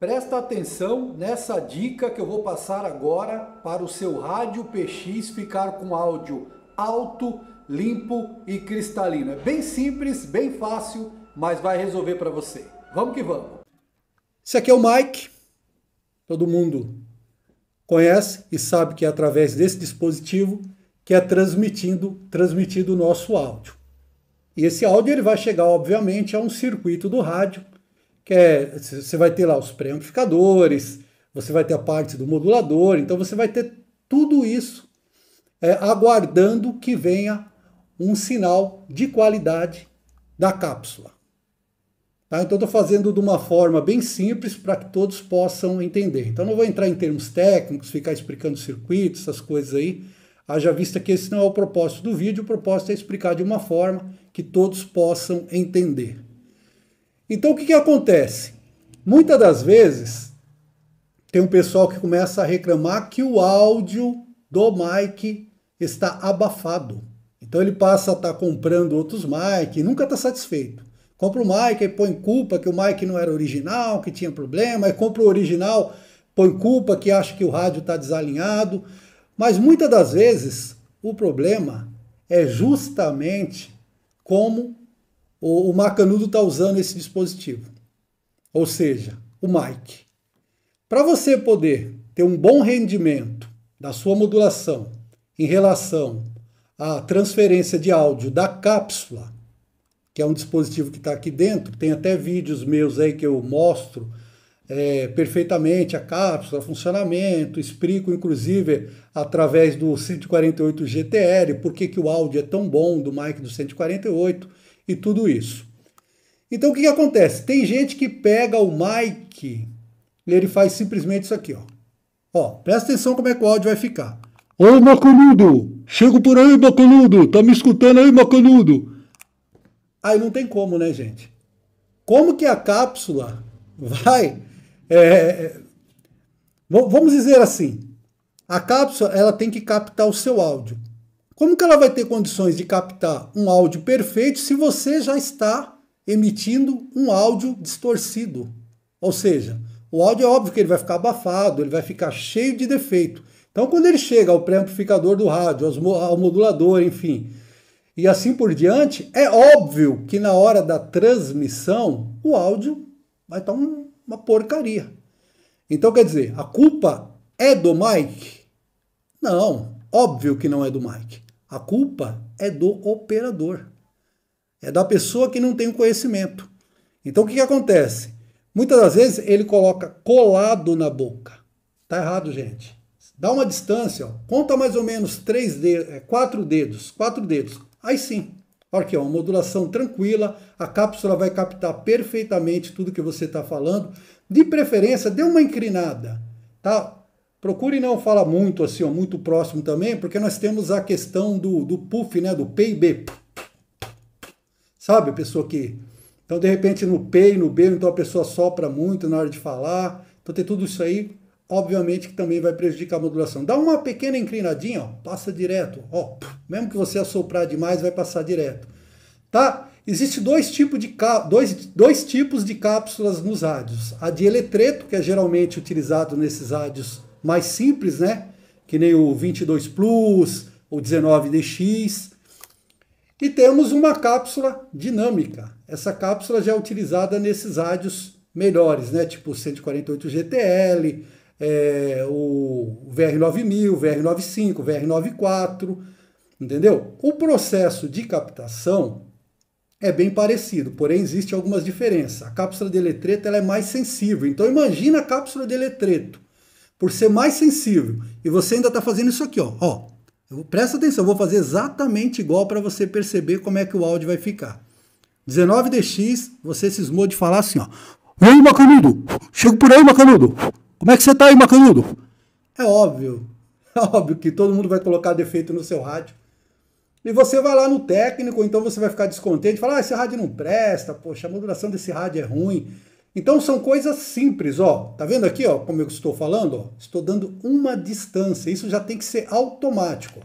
Presta atenção nessa dica que eu vou passar agora para o seu rádio PX ficar com áudio alto, limpo e cristalino. É bem simples, bem fácil, mas vai resolver para você. Vamos que vamos! Esse aqui é o mic. Todo mundo conhece e sabe que é através desse dispositivo que é transmitindo, transmitido o nosso áudio. E esse áudio ele vai chegar, obviamente, a um circuito do rádio, que é, você vai ter lá os pré-amplificadores, você vai ter a parte do modulador, então você vai ter tudo isso é, aguardando que venha um sinal de qualidade da cápsula. Tá? Então estou fazendo de uma forma bem simples para que todos possam entender. Então não vou entrar em termos técnicos, ficar explicando circuitos, essas coisas aí, haja vista que esse não é o propósito do vídeo, o propósito é explicar de uma forma que todos possam entender. Então o que, que acontece? Muitas das vezes tem um pessoal que começa a reclamar que o áudio do mic está abafado. Então ele passa a estar tá comprando outros mic e nunca está satisfeito. Compra o mic e põe culpa que o mic não era original, que tinha problema, aí compra o original, põe culpa que acha que o rádio está desalinhado. Mas muitas das vezes o problema é justamente como o, o Macanudo está usando esse dispositivo, ou seja, o mic. Para você poder ter um bom rendimento da sua modulação em relação à transferência de áudio da cápsula, que é um dispositivo que está aqui dentro, tem até vídeos meus aí que eu mostro é, perfeitamente a cápsula, funcionamento, explico inclusive através do 148 GTR por que, que o áudio é tão bom do mic do 148 e tudo isso. Então o que, que acontece? Tem gente que pega o mic e ele faz simplesmente isso aqui, ó. Ó, presta atenção como é que o áudio vai ficar. Ô, Macanudo! Chego por aí, Macanudo! Tá me escutando aí, Macanudo? Aí não tem como, né, gente? Como que a cápsula vai... É, é, é vamos dizer assim, a cápsula ela tem que captar o seu áudio. Como que ela vai ter condições de captar um áudio perfeito se você já está emitindo um áudio distorcido? Ou seja, o áudio é óbvio que ele vai ficar abafado, ele vai ficar cheio de defeito. Então, quando ele chega ao pré-amplificador do rádio, ao modulador, enfim, e assim por diante, é óbvio que na hora da transmissão o áudio vai estar uma porcaria. Então, quer dizer, a culpa é do Mike? Não, óbvio que não é do Mike. A culpa é do operador, é da pessoa que não tem o conhecimento. Então o que, que acontece? Muitas das vezes ele coloca colado na boca. Tá errado, gente. Dá uma distância, ó. conta mais ou menos três dedos, é, quatro dedos, quatro dedos. Aí sim. olha Aqui, ó, uma modulação tranquila, a cápsula vai captar perfeitamente tudo que você está falando. De preferência, dê uma inclinada, tá? Procure não falar muito assim, muito próximo também, porque nós temos a questão do, do puff, né? Do P e B. Sabe, pessoa que. Então, de repente, no P e no B, então a pessoa sopra muito na hora de falar. Então, tem tudo isso aí, obviamente, que também vai prejudicar a modulação. Dá uma pequena inclinadinha, ó, passa direto. Ó, mesmo que você assoprar demais, vai passar direto. Tá? Existem dois, tipo de dois, dois tipos de cápsulas nos rádios. A de eletreto, que é geralmente utilizado nesses rádios mais simples, né? Que nem o 22 Plus, o 19DX. E temos uma cápsula dinâmica. Essa cápsula já é utilizada nesses rádios melhores, né? Tipo 148 GTL, é, o VR9000, VR95, VR94, entendeu? O processo de captação é bem parecido, porém existem algumas diferenças. A cápsula de eletreto ela é mais sensível. Então imagina a cápsula de eletreto por ser mais sensível, e você ainda está fazendo isso aqui, ó. ó presta atenção, eu vou fazer exatamente igual para você perceber como é que o áudio vai ficar. 19DX, você cismou de falar assim, ó. aí Macanudo! chego por aí, Macanudo! Como é que você tá aí, Macanudo? É óbvio, é óbvio que todo mundo vai colocar defeito no seu rádio. E você vai lá no técnico, então você vai ficar descontente, falar, ah, esse rádio não presta, poxa, a modulação desse rádio é ruim. Então são coisas simples, ó. Tá vendo aqui, ó, como eu estou falando, ó? Estou dando uma distância. Isso já tem que ser automático.